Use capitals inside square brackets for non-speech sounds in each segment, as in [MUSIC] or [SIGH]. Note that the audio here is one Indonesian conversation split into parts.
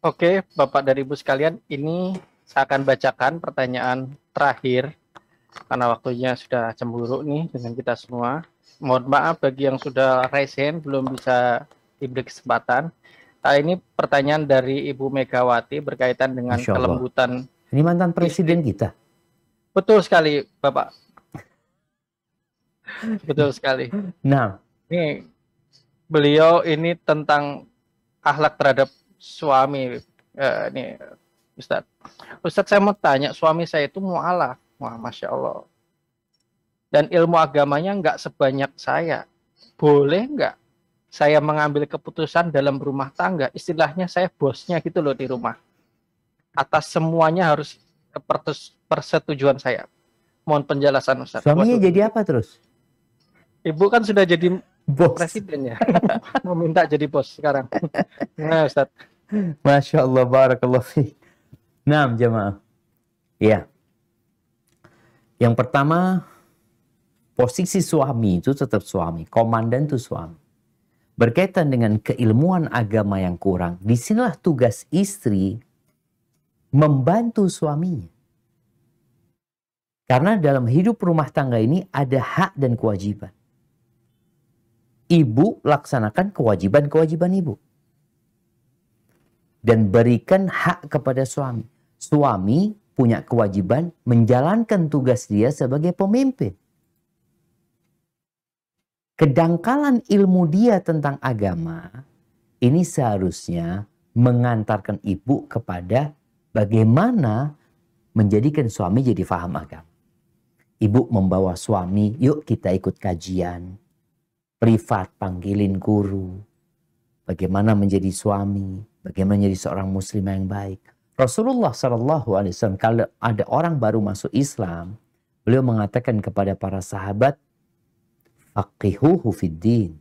Oke, Bapak dan Ibu sekalian, ini saya akan bacakan pertanyaan terakhir karena waktunya sudah cemburu nih dengan kita semua. Mohon maaf bagi yang sudah raise belum bisa diberi kesempatan. Nah, ini pertanyaan dari Ibu Megawati berkaitan dengan kelembutan. Ini mantan presiden kita. Betul sekali, Bapak. Betul sekali. Nah, ini beliau ini tentang akhlak terhadap suami eh, ini Ustadz. Ustadz saya mau tanya suami saya itu mualaf. Wah masya Allah. Dan ilmu agamanya nggak sebanyak saya. Boleh nggak saya mengambil keputusan dalam rumah tangga? Istilahnya saya bosnya gitu loh di rumah. Atas semuanya harus persetujuan saya. Mohon penjelasan Ustaz. Suaminya Waduh. jadi apa terus? Ibu kan sudah jadi bos. presiden ya. [LAUGHS] Meminta jadi bos sekarang. [LAUGHS] Nah Ustaz. Masya Allah, barakallah fi. jemaah. Ya. Yang pertama, posisi suami itu tetap suami. Komandan itu suami. Berkaitan dengan keilmuan agama yang kurang, disinilah tugas istri membantu suaminya. Karena dalam hidup rumah tangga ini ada hak dan kewajiban. Ibu laksanakan kewajiban-kewajiban ibu dan berikan hak kepada suami. Suami punya kewajiban menjalankan tugas dia sebagai pemimpin. Kedangkalan ilmu dia tentang agama ini seharusnya mengantarkan ibu kepada bagaimana menjadikan suami jadi faham agama. Ibu membawa suami, yuk kita ikut kajian. Privat panggilin guru. Bagaimana menjadi suami. Bagaimana menjadi seorang Muslim yang baik. Rasulullah Shallallahu Alaihi Wasallam kalau ada orang baru masuk Islam, beliau mengatakan kepada para sahabat, faqihuhu fiddin.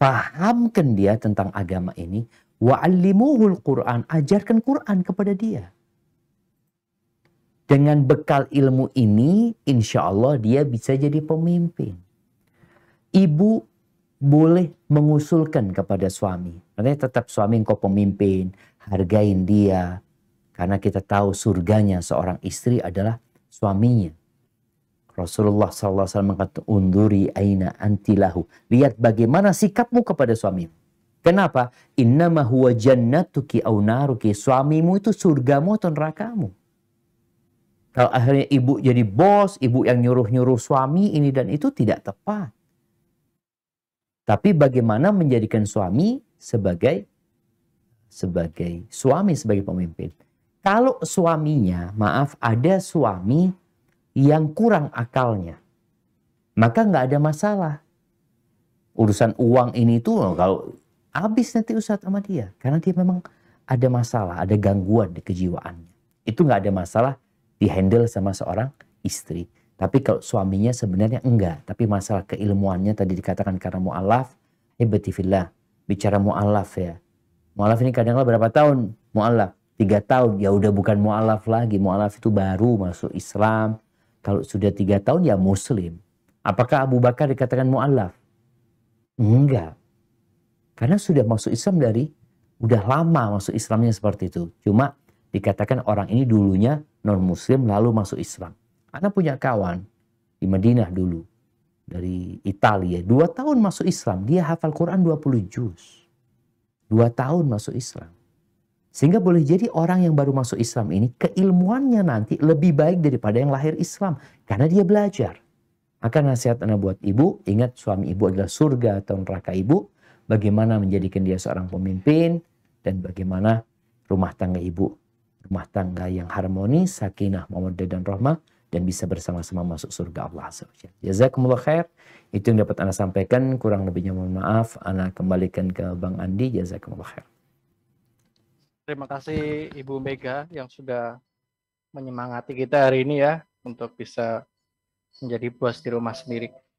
Pahamkan dia tentang agama ini. Alimuhul Quran. Ajarkan Quran kepada dia. Dengan bekal ilmu ini, insya Allah dia bisa jadi pemimpin. Ibu boleh mengusulkan kepada suami. Artinya tetap suami engkau pemimpin, hargain dia. Karena kita tahu surganya seorang istri adalah suaminya. Rasulullah SAW mengatakan, Unduri aina antilahu. Lihat bagaimana sikapmu kepada suamimu. Kenapa? Innama huwa jannatuki au naruki. Suamimu itu surgamu atau nerakamu. Kalau akhirnya ibu jadi bos, ibu yang nyuruh-nyuruh suami ini dan itu tidak tepat tapi bagaimana menjadikan suami sebagai sebagai suami sebagai pemimpin. Kalau suaminya, maaf, ada suami yang kurang akalnya, maka nggak ada masalah. Urusan uang ini tuh oh, kalau habis nanti Ustadz sama dia. Karena dia memang ada masalah, ada gangguan di kejiwaannya. Itu nggak ada masalah dihandle sama seorang istri. Tapi kalau suaminya sebenarnya enggak. Tapi masalah keilmuannya tadi dikatakan karena mu'alaf, ibtifillah. Bicara mu'alaf ya. Mu'alaf ini kadang-kadang berapa tahun? Mu'alaf. Tiga tahun, ya udah bukan mu'alaf lagi. Mu'alaf itu baru masuk Islam. Kalau sudah tiga tahun ya muslim. Apakah Abu Bakar dikatakan mu'alaf? Enggak. Karena sudah masuk Islam dari, udah lama masuk Islamnya seperti itu. Cuma dikatakan orang ini dulunya non-muslim lalu masuk Islam. Ana punya kawan di Madinah dulu dari Italia. Dua tahun masuk Islam, dia hafal Quran 20 juz. Dua tahun masuk Islam. Sehingga boleh jadi orang yang baru masuk Islam ini keilmuannya nanti lebih baik daripada yang lahir Islam. Karena dia belajar. Maka nasihat anak buat ibu, ingat suami ibu adalah surga atau neraka ibu. Bagaimana menjadikan dia seorang pemimpin dan bagaimana rumah tangga ibu. Rumah tangga yang harmonis, sakinah, mawaddah dan rahmah dan bisa bersama-sama masuk surga Allah Azza wa Jalla. Jazakumullah khair. Itu yang dapat Anda sampaikan. Kurang lebihnya mohon maaf. Anda kembalikan ke Bang Andi. Jazakumullah khair. Terima kasih Ibu Mega yang sudah menyemangati kita hari ini ya untuk bisa menjadi bos di rumah sendiri.